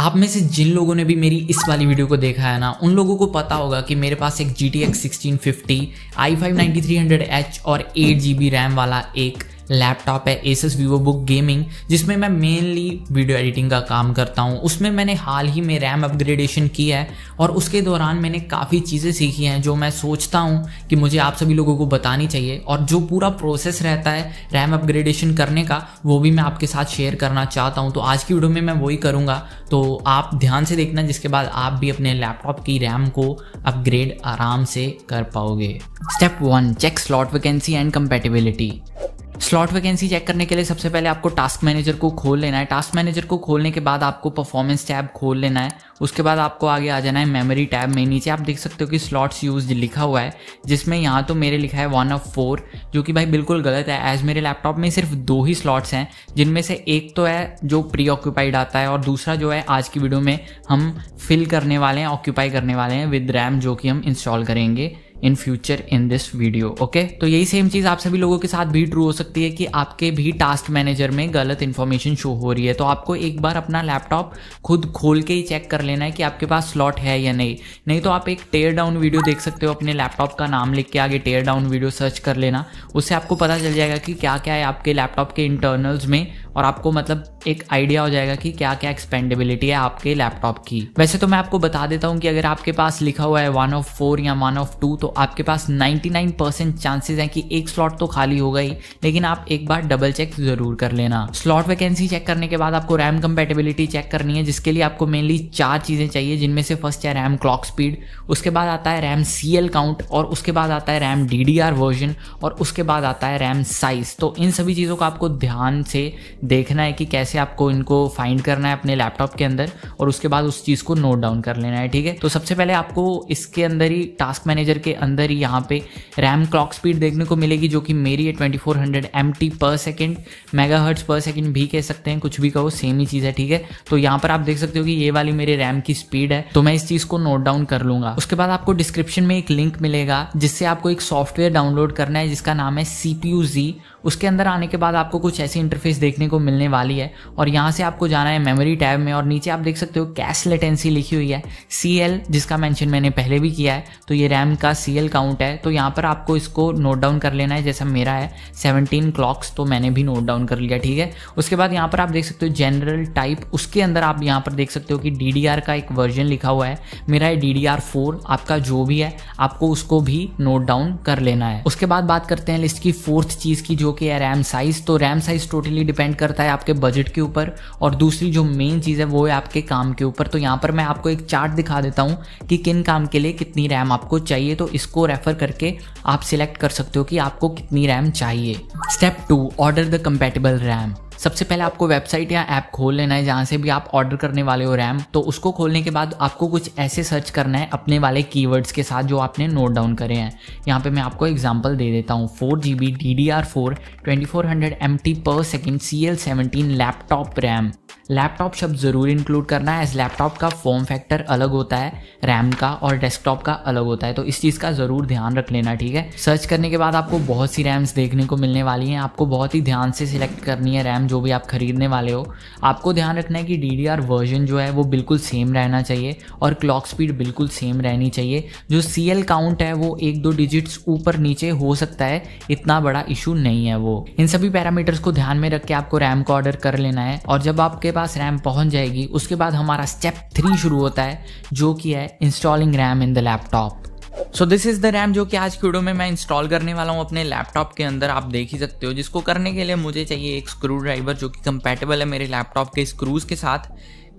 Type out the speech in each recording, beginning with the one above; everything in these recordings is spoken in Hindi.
आप में से जिन लोगों ने भी मेरी इस वाली वीडियो को देखा है ना उन लोगों को पता होगा कि मेरे पास एक G T X sixteen fifty I five three hundred H और एट जी बी रैम वाला एक लैपटॉप है एसस वीवो बुक गेमिंग जिसमें मैं मेनली वीडियो एडिटिंग का काम करता हूँ उसमें मैंने हाल ही में रैम अपग्रेडेशन किया है और उसके दौरान मैंने काफ़ी चीज़ें सीखी हैं जो मैं सोचता हूँ कि मुझे आप सभी लोगों को बतानी चाहिए और जो पूरा प्रोसेस रहता है रैम अपग्रेडेशन करने का वो भी मैं आपके साथ शेयर करना चाहता हूँ तो आज की वीडियो में मैं वही करूँगा तो आप ध्यान से देखना जिसके बाद आप भी अपने लैपटॉप की रैम को अपग्रेड आराम से कर पाओगे step one check slot vacancy and compatibility slot vacancy check करने के लिए सबसे पहले आपको टास्क मैनेजर को खोल लेना है टास्क मैनेजर को खोलने के बाद आपको परफॉर्मेंस टैब खोल लेना है उसके बाद आपको आगे आ जाना है मेमोरी टैब में नीचे आप देख सकते हो कि स्लॉट्स यूज लिखा हुआ है जिसमें यहाँ तो मेरे लिखा है वन ऑफ फोर जो कि भाई बिल्कुल गलत है एज मेरे लैपटॉप में सिर्फ दो ही स्लॉट्स हैं जिनमें से एक तो है जो प्री ऑक्यूपाइड आता है और दूसरा जो है आज की वीडियो में हम फिल करने वाले हैं ऑक्यूपाई करने वाले हैं विद रैम जो कि हम इंस्टॉल करेंगे in future in this video okay तो यही सेम चीज़ आप सभी लोगों के साथ भी ट्रू हो सकती है कि आपके भी टास्क मैनेजर में गलत इन्फॉर्मेशन शो हो रही है तो आपको एक बार अपना लैपटॉप खुद खोल के ही चेक कर लेना है कि आपके पास स्लॉट है या नहीं नहीं तो आप एक टेयर डाउन वीडियो देख सकते हो अपने लैपटॉप का नाम लिख के आगे टेयर डाउन वीडियो सर्च कर लेना उससे आपको पता चल जाएगा कि क्या क्या है आपके लैपटॉप के इंटरनल्स में और आपको मतलब एक आइडिया हो जाएगा कि क्या क्या एक्सपेंडेबिलिटी है आपके लैपटॉप की वैसे तो मैं आपको बता देता हूँ कि अगर आपके पास लिखा हुआ है वन ऑफ फोर या वन ऑफ टू तो आपके पास नाइन परसेंट चांसेस है कि एक स्लॉट तो खाली होगा ही लेकिन आप एक बार डबल चेक जरूर कर लेना स्लॉट वैकेंसी चेक करने के बाद आपको रैम कंपेटेबिलिटी चेक करनी है जिसके लिए आपको मेनली चार चीज़ें चाहिए जिनमें से फर्स्ट है रैम क्लॉक स्पीड उसके बाद आता है रैम सी एल काउंट और उसके बाद आता है RAM D D R version और उसके बाद आता है रैम साइज तो इन सभी चीज़ों का आपको ध्यान से देखना है कि कैसे आपको इनको फाइंड करना है अपने लैपटॉप के अंदर और उसके बाद उस चीज़ को नोट डाउन कर लेना है ठीक है तो सबसे पहले आपको इसके अंदर ही टास्क मैनेजर के अंदर ही यहाँ पे रैम क्लॉक स्पीड देखने को मिलेगी जो कि मेरी है twenty four hundred M T पर सेकेंड मेगा हर्ट्स पर सेकेंड भी कह सकते हैं कुछ भी कहो सेम ही चीज़ है ठीक है तो यहाँ पर आप देख सकते हो कि ये वाली मेरे रैम की स्पीड है तो मैं इस चीज़ को नोट डाउन कर लूंगा उसके बाद आपको डिस्क्रिप्शन में एक लिंक मिलेगा जिससे आपको एक सॉफ्टवेयर डाउनलोड करना है जिसका नाम है सी यू जी उसके अंदर आने के बाद आपको कुछ ऐसी इंटरफेस देखने को मिलने वाली है और यहाँ से आपको जाना है मेमोरी टैब में और नीचे आप देख सकते हो कैश लेटेंसी लिखी हुई है सी एल जिसका मैंशन मैंने पहले भी किया है तो ये रैम का सी एल काउंट है तो यहाँ पर आपको इसको नोट डाउन कर लेना है जैसा मेरा है सेवनटीन क्लॉक्स तो मैंने भी नोट डाउन कर लिया ठीक है उसके बाद यहाँ पर आप देख सकते हो जनरल टाइप उसके अंदर आप यहाँ पर देख सकते हो कि डी का एक वर्जन लिखा हुआ है मेरा है डी आपका जो भी है आपको उसको भी नोट डाउन कर लेना है उसके बाद बात करते हैं लिस्ट की फोर्थ चीज़ की जो जो कि है रैम साइज़ तो रैम साइज़ टोटली डिपेंड करता है आपके बजट के ऊपर और दूसरी जो मेन चीज़ है वो है आपके काम के ऊपर तो यहाँ पर मैं आपको एक चार्ट दिखा देता हूं कि किन काम के लिए कितनी रैम आपको चाहिए तो इसको रेफ़र करके आप सिलेक्ट कर सकते हो कि आपको कितनी रैम चाहिए step two order the compatible RAM सबसे पहले आपको वेबसाइट या ऐप खोल लेना है जहाँ से भी आप ऑर्डर करने वाले हो रैम तो उसको खोलने के बाद आपको कुछ ऐसे सर्च करना है अपने वाले की के साथ जो आपने नोट डाउन करे हैं यहाँ पे मैं आपको एग्जाम्पल दे देता हूँ four G B D D R four twenty four hundred M T पर second C L seventeen laptop RAM laptop शब्द ज़रूर इंक्लूड करना है एज लैपटॉप का फॉर्म फैक्टर अलग होता है रैम का और डेस्कटॉप का अलग होता है तो इस चीज़ का ज़रूर ध्यान रख लेना ठीक है सर्च करने के बाद आपको बहुत सी रैम्स देखने को मिलने वाली हैं आपको बहुत ही ध्यान से सिलेक्ट करनी है रैम जो भी आप खरीदने वाले हो आपको ध्यान रखना है कि डी वर्जन जो है वो बिल्कुल सेम रहना चाहिए और क्लॉक स्पीड बिल्कुल सेम रहनी चाहिए जो सी काउंट है वो एक दो डिजिट्स ऊपर नीचे हो सकता है इतना बड़ा इशू नहीं है वो इन सभी पैरामीटर्स को ध्यान में रख के आपको रैम को ऑर्डर कर लेना है और जब आपके पास रैम पहुंच जाएगी उसके बाद हमारा स्टेप थ्री शुरू होता है जो कि है installing RAM in the laptop so this is the RAM जो कि आज की वीडियो में मैं इंस्टॉल करने वाला हूँ अपने लैपटॉप के अंदर आप देख ही सकते हो जिसको करने के लिए मुझे चाहिए एक स्क्रू ड्राइवर जो कि कंपेटेबल है मेरे लैपटॉप के स्क्रूज़ के साथ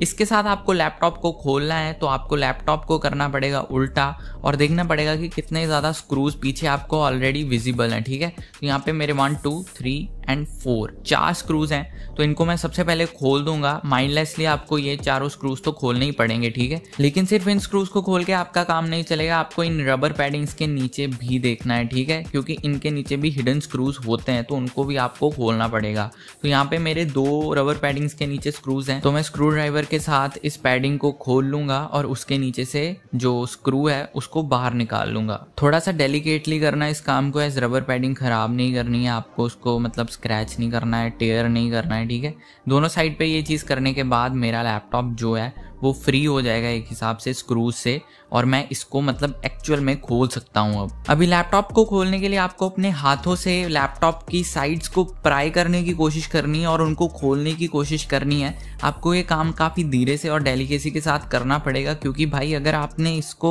इसके साथ आपको लैपटॉप को खोलना है तो आपको लैपटॉप को करना पड़ेगा उल्टा और देखना पड़ेगा कि कितने ज़्यादा स्क्रूज़ पीछे आपको ऑलरेडी विजिबल हैं ठीक है तो यहाँ पे मेरे one two three and four चार स्क्रूज हैं तो इनको मैं सबसे पहले खोल दूंगा माइंडलेसली आपको ये चारों स्क्रूज तो खोलने ही पड़ेंगे ठीक है लेकिन सिर्फ इन स्क्रूज को खोल के आपका काम नहीं चलेगा आपको इन रबर पैडिंग्स के नीचे भी देखना है ठीक है क्योंकि इनके नीचे भी हिडन स्क्रूज होते हैं तो उनको भी आपको खोलना पड़ेगा तो यहाँ पे मेरे दो रबर पैडिंग्स के नीचे स्क्रूज हैं तो मैं स्क्रू ड्राइवर के साथ इस पैडिंग को खोल लूंगा और उसके नीचे से जो स्क्रू है उसको बाहर निकाल लूंगा थोड़ा सा डेलीकेटली करना इस काम को एज रबर पैडिंग खराब नहीं करनी है आपको उसको मतलब स्क्रैच नहीं करना है टेयर नहीं करना है ठीक है दोनों साइड पे ये चीज़ करने के बाद मेरा लैपटॉप जो है वो फ्री हो जाएगा एक हिसाब से स्क्रूज से और मैं इसको मतलब एक्चुअल में खोल सकता हूँ अब अभी लैपटॉप को खोलने के लिए आपको अपने हाथों से लैपटॉप की साइड्स को प्राई करने की कोशिश करनी है और उनको खोलने की कोशिश करनी है आपको ये काम काफ़ी धीरे से और डेलीकेसी के साथ करना पड़ेगा क्योंकि भाई अगर आपने इसको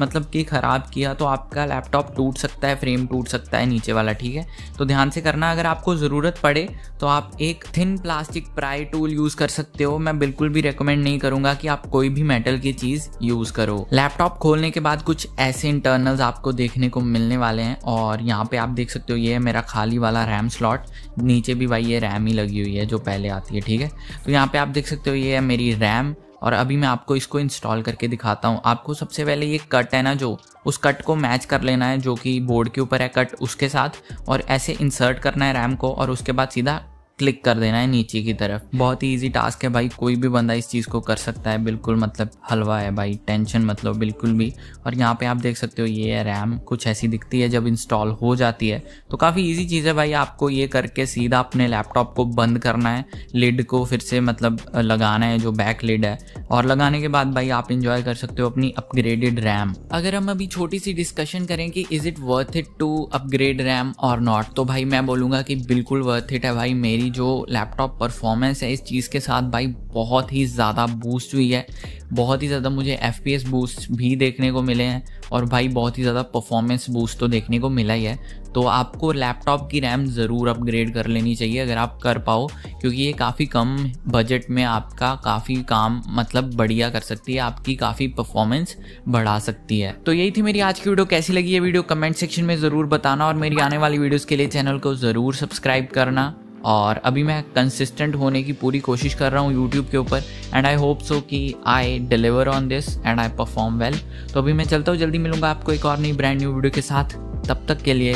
मतलब कि ख़राब किया तो आपका लैपटॉप टूट सकता है फ्रेम टूट सकता है नीचे वाला ठीक है तो ध्यान से करना अगर आपको ज़रूरत पड़े तो आप एक thin plastic pry tool use कर सकते हो मैं बिल्कुल भी रिकमेंड नहीं करूँगा कि कि आप कोई भी मेटल की चीज यूज करो लैपटॉप खोलने के बाद कुछ ऐसे इंटरनल्स आपको देखने को मिलने वाले हैं और यहाँ पे आप देख सकते हो ये है मेरा खाली वाला रैम स्लॉट नीचे भी भाई ये रैम ही लगी हुई है जो पहले आती है ठीक है तो यहाँ पे आप देख सकते हो ये है मेरी रैम और अभी मैं आपको इसको इंस्टॉल करके दिखाता हूँ आपको सबसे पहले ये कट है ना जो उस कट को मैच कर लेना है जो कि बोर्ड के ऊपर है कट उसके साथ और ऐसे इंसर्ट करना है रैम को और उसके बाद सीधा क्लिक कर देना है नीचे की तरफ बहुत ही इजी टास्क है भाई कोई भी बंदा इस चीज़ को कर सकता है बिल्कुल मतलब हलवा है भाई टेंशन मतलब बिल्कुल भी और यहाँ पे आप देख सकते हो ये है रैम कुछ ऐसी दिखती है जब इंस्टॉल हो जाती है तो काफ़ी इजी चीज़ है भाई आपको ये करके सीधा अपने लैपटॉप को बंद करना है लिड को फिर से मतलब लगाना है जो बैक लिड है और लगाने के बाद भाई आप इंजॉय कर सकते हो अपनी अपग्रेडेड रैम अगर हम अभी छोटी सी डिस्कशन करें कि is it worth it to upgrade RAM और नॉट तो भाई मैं बोलूँगा कि बिल्कुल वर्थ इट है भाई मेरी वाली जो लैपटॉप परफॉर्मेंस है इस चीज़ के साथ भाई बहुत ही ज़्यादा बूस्ट हुई है बहुत ही ज़्यादा मुझे एफ बूस्ट भी देखने को मिले हैं और भाई बहुत ही ज़्यादा परफॉर्मेंस बूस्ट तो देखने को मिला ही है तो आपको लैपटॉप की रैम ज़रूर अपग्रेड कर लेनी चाहिए अगर आप कर पाओ क्योंकि ये काफ़ी कम बजट में आपका काफ़ी काम मतलब बढ़िया कर सकती है आपकी काफ़ी परफॉर्मेंस बढ़ा सकती है तो यही थी मेरी आज की वीडियो कैसी लगी ये वीडियो कमेंट सेक्शन में ज़रूर बताना और मेरी आने वाली वीडियोज़ के लिए चैनल को ज़रूर सब्सक्राइब करना और अभी मैं कंसिस्टेंट होने की पूरी कोशिश कर रहा हूँ यूट्यूब के ऊपर एंड आई होप सो कि I deliver on this and I perform well तो अभी मैं चलता हूँ जल्दी मिलूंगा आपको एक और नई ब्रांड न्यू वीडियो के साथ तब तक के लिए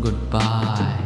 गुड बाय